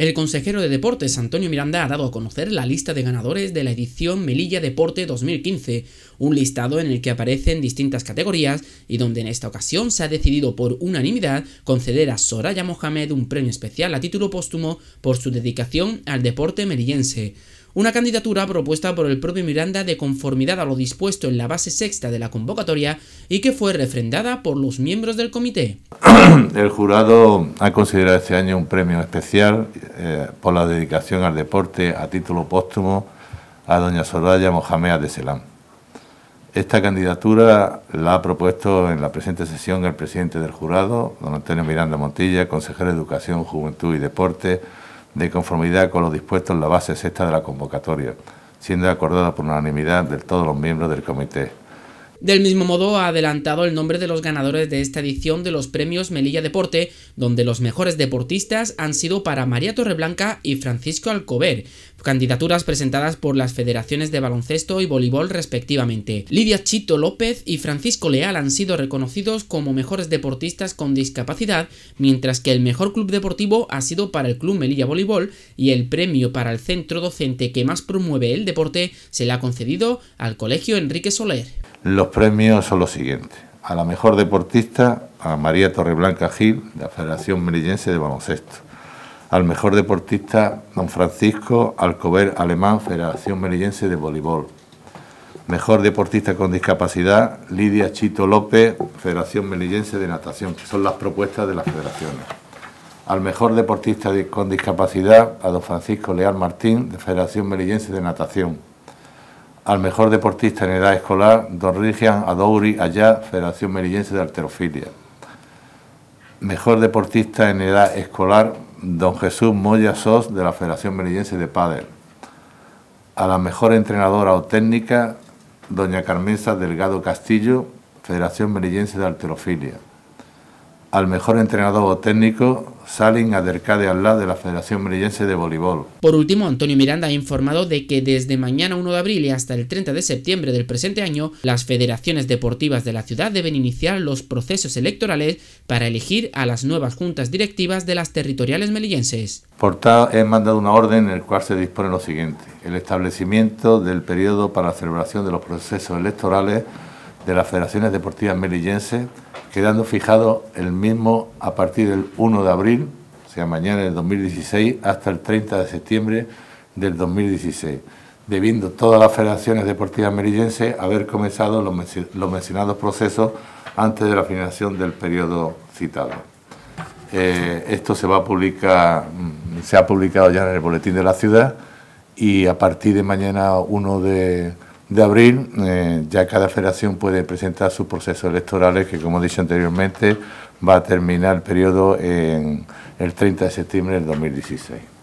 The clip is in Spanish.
El consejero de Deportes, Antonio Miranda, ha dado a conocer la lista de ganadores de la edición Melilla Deporte 2015, un listado en el que aparecen distintas categorías y donde en esta ocasión se ha decidido por unanimidad conceder a Soraya Mohamed un premio especial a título póstumo por su dedicación al deporte melillense una candidatura propuesta por el propio Miranda de conformidad a lo dispuesto en la base sexta de la convocatoria y que fue refrendada por los miembros del comité. El jurado ha considerado este año un premio especial eh, por la dedicación al deporte a título póstumo a doña Soraya Mohamed de Selam. Esta candidatura la ha propuesto en la presente sesión el presidente del jurado, don Antonio Miranda Montilla, consejero de Educación, Juventud y Deporte, de conformidad con lo dispuesto en la base sexta de la convocatoria, siendo acordada por unanimidad de todos los miembros del comité. Del mismo modo, ha adelantado el nombre de los ganadores de esta edición de los premios Melilla Deporte, donde los mejores deportistas han sido para María Torreblanca y Francisco Alcover, candidaturas presentadas por las federaciones de baloncesto y voleibol respectivamente. Lidia Chito López y Francisco Leal han sido reconocidos como mejores deportistas con discapacidad, mientras que el mejor club deportivo ha sido para el Club Melilla Voleibol y el premio para el centro docente que más promueve el deporte se le ha concedido al Colegio Enrique Soler. Los premios son los siguientes. A la mejor deportista, a María Torreblanca Gil, de la Federación Melillense de Baloncesto. Al mejor deportista, don Francisco Alcover Alemán, Federación Melillense de Voleibol. Mejor deportista con discapacidad, Lidia Chito López, Federación Melillense de Natación, que son las propuestas de las federaciones. Al mejor deportista con discapacidad, a don Francisco Leal Martín, de Federación Melillense de Natación al mejor deportista en edad escolar, don Rigian Adouri Allá, Federación merillense de Arterofilia. Mejor deportista en edad escolar, don Jesús Moya Sos, de la Federación merillense de Padel. A la mejor entrenadora o técnica, doña Carmenza Delgado Castillo, Federación Merillense de Arterofilia. Al mejor entrenador o técnico, salen a Dercade lado de la Federación Melillense de Voleibol. Por último, Antonio Miranda ha informado de que desde mañana 1 de abril y hasta el 30 de septiembre del presente año, las federaciones deportivas de la ciudad deben iniciar los procesos electorales para elegir a las nuevas juntas directivas de las territoriales melillenses. Por ha mandado una orden en el cual se dispone lo siguiente. El establecimiento del periodo para la celebración de los procesos electorales de las federaciones deportivas melillenses quedando fijado el mismo a partir del 1 de abril, o sea, mañana del 2016, hasta el 30 de septiembre del 2016, debiendo todas las federaciones deportivas merillenses haber comenzado los, mencionados procesos antes de la finalización del periodo citado. Eh, esto se va a publicar, mm, se ha publicado ya en el boletín de la ciudad y a partir de mañana 1 de de abril eh, ya cada federación puede presentar sus procesos electorales que, como he dicho anteriormente, va a terminar el periodo en el 30 de septiembre del 2016.